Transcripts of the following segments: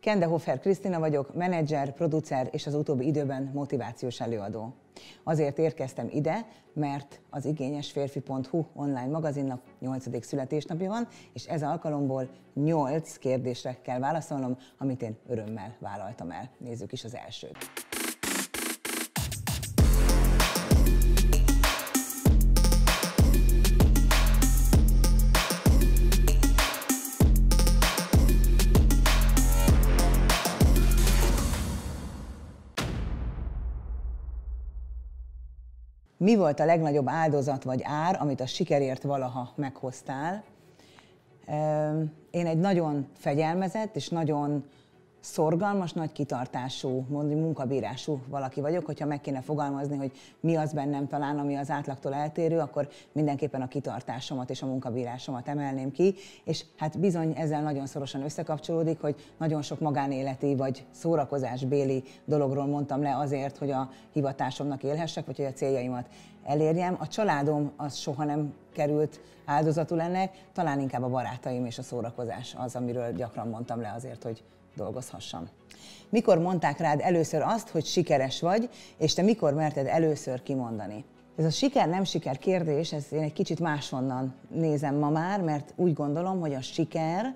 Kende Hofer Krisztina vagyok, menedzser, producer és az utóbbi időben motivációs előadó. Azért érkeztem ide, mert az igényesférfi.hu online magazinnak 8. születésnapja van, és ez alkalomból 8 kérdésre kell válaszolnom, amit én örömmel vállaltam el. Nézzük is az elsőt. mi volt a legnagyobb áldozat vagy ár, amit a sikerért valaha meghoztál. Én egy nagyon fegyelmezett és nagyon szorgalmas, nagy kitartású, mondjuk munkabírású valaki vagyok, hogyha meg kéne fogalmazni, hogy mi az bennem talán, ami az átlagtól eltérő, akkor mindenképpen a kitartásomat és a munkabírásomat emelném ki, és hát bizony ezzel nagyon szorosan összekapcsolódik, hogy nagyon sok magánéleti vagy szórakozásbéli dologról mondtam le azért, hogy a hivatásomnak élhessek, vagy hogy a céljaimat elérjem. A családom az soha nem került áldozatul ennek, talán inkább a barátaim és a szórakozás az, amiről gyakran mondtam le azért, hogy dolgozhassam. Mikor mondták rád először azt, hogy sikeres vagy, és te mikor merted először kimondani? Ez a siker-nem siker kérdés, ez én egy kicsit máshonnan nézem ma már, mert úgy gondolom, hogy a siker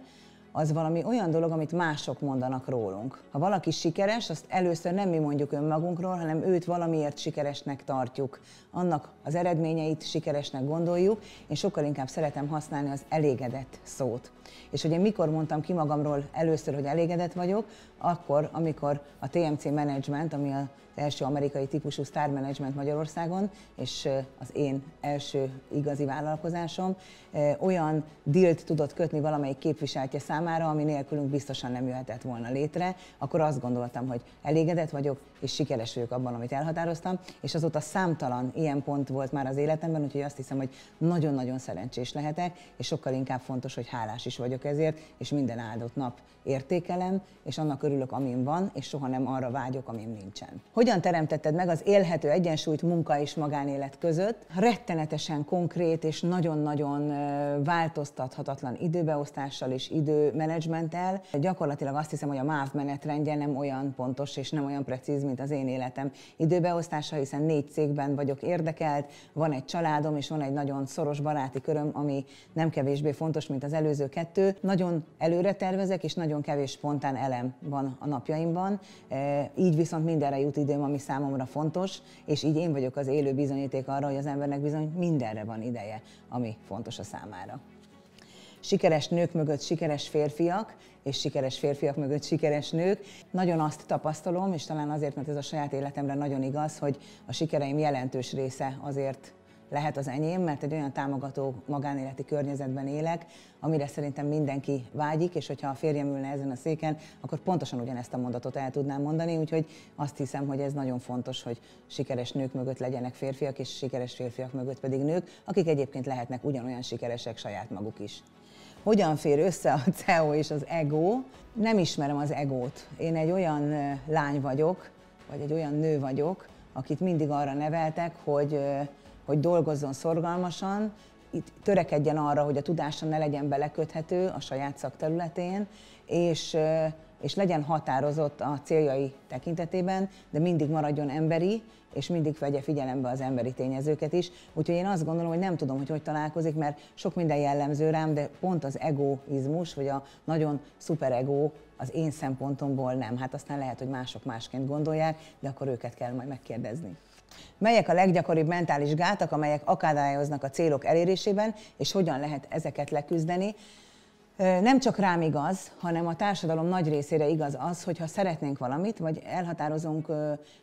az valami olyan dolog, amit mások mondanak rólunk. Ha valaki sikeres, azt először nem mi mondjuk önmagunkról, hanem őt valamiért sikeresnek tartjuk. Annak az eredményeit sikeresnek gondoljuk, én sokkal inkább szeretem használni az elégedett szót. És hogy mikor mondtam ki magamról először, hogy elégedett vagyok, akkor, amikor a TMC Management, ami az első amerikai típusú Star Management Magyarországon, és az én első igazi vállalkozásom, olyan dílt tudott kötni valamelyik képviseltje számára, számára, ami nélkülünk biztosan nem jöhetett volna létre, akkor azt gondoltam, hogy elégedett vagyok, és sikeres vagyok abban, amit elhatároztam, és azóta számtalan ilyen pont volt már az életemben, úgyhogy azt hiszem, hogy nagyon-nagyon szerencsés lehetek, és sokkal inkább fontos, hogy hálás is vagyok ezért, és minden áldott nap értékelem, és annak örülök, amin van, és soha nem arra vágyok, amim nincsen. Hogyan teremtetted meg az élhető egyensúlyt munka és magánélet között? Rettenetesen konkrét és nagyon-nagyon változtathatatlan időbeosztással és idő menedzsmenttel. Gyakorlatilag azt hiszem, hogy a MÁV menetrendje nem olyan pontos és nem olyan precíz, mint az én életem időbeosztása, hiszen négy cégben vagyok érdekelt, van egy családom és van egy nagyon szoros baráti köröm, ami nem kevésbé fontos, mint az előző kettő. Nagyon előre tervezek, és nagyon kevés spontán elem van a napjaimban, e, így viszont mindenre jut időm, ami számomra fontos, és így én vagyok az élő bizonyíték arra, hogy az embernek bizony mindenre van ideje, ami fontos a számára sikeres nők mögött sikeres férfiak, és sikeres férfiak mögött sikeres nők. Nagyon azt tapasztalom, és talán azért, mert ez a saját életemre nagyon igaz, hogy a sikereim jelentős része azért lehet az enyém, mert egy olyan támogató magánéleti környezetben élek, amire szerintem mindenki vágyik, és hogyha a férjem ülne ezen a széken, akkor pontosan ugyanezt a mondatot el tudnám mondani, úgyhogy azt hiszem, hogy ez nagyon fontos, hogy sikeres nők mögött legyenek férfiak, és sikeres férfiak mögött pedig nők, akik egyébként lehetnek ugyanolyan sikeresek saját maguk is hogyan fér össze a CEO és az ego. Nem ismerem az egót. Én egy olyan lány vagyok, vagy egy olyan nő vagyok, akit mindig arra neveltek, hogy, hogy dolgozzon szorgalmasan, itt törekedjen arra, hogy a tudása ne legyen beleköthető a saját szakterületén, és és legyen határozott a céljai tekintetében, de mindig maradjon emberi, és mindig vegye figyelembe az emberi tényezőket is. Úgyhogy én azt gondolom, hogy nem tudom, hogy hogy találkozik, mert sok minden jellemző rám, de pont az egoizmus, vagy a nagyon ego az én szempontomból nem. Hát aztán lehet, hogy mások másként gondolják, de akkor őket kell majd megkérdezni. Melyek a leggyakoribb mentális gátak, amelyek akadályoznak a célok elérésében, és hogyan lehet ezeket leküzdeni? Nem csak rám igaz, hanem a társadalom nagy részére igaz az, hogy ha szeretnénk valamit, vagy elhatározunk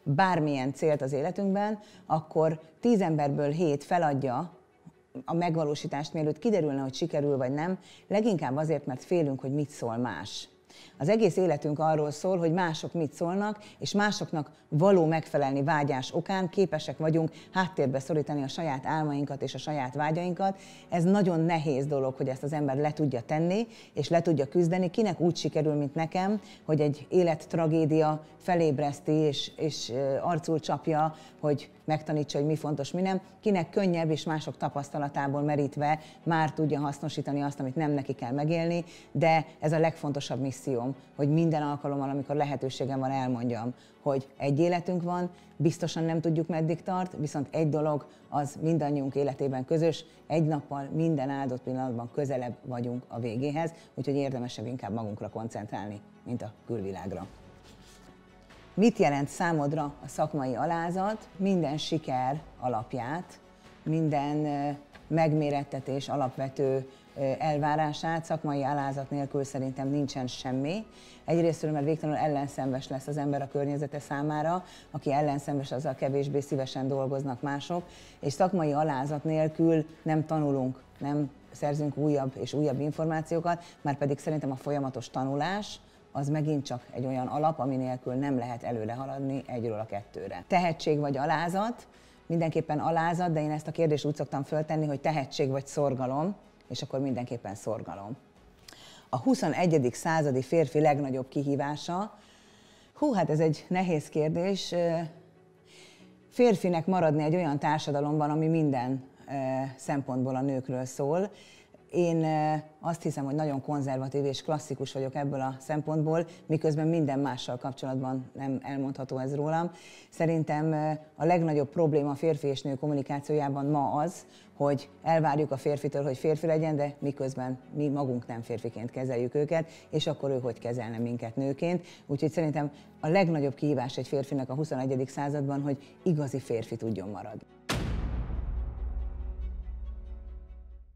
bármilyen célt az életünkben, akkor tíz emberből hét feladja a megvalósítást, mielőtt kiderülne, hogy sikerül vagy nem, leginkább azért, mert félünk, hogy mit szól más. Az egész életünk arról szól, hogy mások mit szólnak, és másoknak való megfelelni vágyás okán képesek vagyunk háttérbe szorítani a saját álmainkat és a saját vágyainkat. Ez nagyon nehéz dolog, hogy ezt az ember le tudja tenni, és le tudja küzdeni. Kinek úgy sikerül, mint nekem, hogy egy élet tragédia felébreszti és, és arcul csapja, hogy megtanítsa, hogy mi fontos, mi nem. Kinek könnyebb és mások tapasztalatából merítve már tudja hasznosítani azt, amit nem neki kell megélni, de ez a legfontosabb misszió misszióm, hogy minden alkalommal, amikor lehetőségem van, elmondjam, hogy egy életünk van, biztosan nem tudjuk meddig tart, viszont egy dolog az mindannyiunk életében közös, egy nappal minden áldott pillanatban közelebb vagyunk a végéhez, úgyhogy érdemesebb inkább magunkra koncentrálni, mint a külvilágra. Mit jelent számodra a szakmai alázat? Minden siker alapját, minden megmérettetés alapvető elvárását, szakmai alázat nélkül szerintem nincsen semmi. Egyrésztről, mert végtelenül ellenszenves lesz az ember a környezete számára, aki ellenszenves, azzal kevésbé szívesen dolgoznak mások, és szakmai alázat nélkül nem tanulunk, nem szerzünk újabb és újabb információkat, már pedig szerintem a folyamatos tanulás, az megint csak egy olyan alap, ami nélkül nem lehet előre haladni egyről a kettőre. Tehetség vagy alázat, mindenképpen alázat, de én ezt a kérdést úgy szoktam föltenni, hogy tehetség vagy szorgalom, és akkor mindenképpen szorgalom. A 21. századi férfi legnagyobb kihívása, hú, hát ez egy nehéz kérdés, férfinek maradni egy olyan társadalomban, ami minden szempontból a nőkről szól, én azt hiszem, hogy nagyon konzervatív és klasszikus vagyok ebből a szempontból, miközben minden mással kapcsolatban nem elmondható ez rólam. Szerintem a legnagyobb probléma a férfi és nő kommunikációjában ma az, hogy elvárjuk a férfitől, hogy férfi legyen, de miközben mi magunk nem férfiként kezeljük őket, és akkor ő hogy kezelne minket nőként. Úgyhogy szerintem a legnagyobb kihívás egy férfinek a 21. században, hogy igazi férfi tudjon maradni.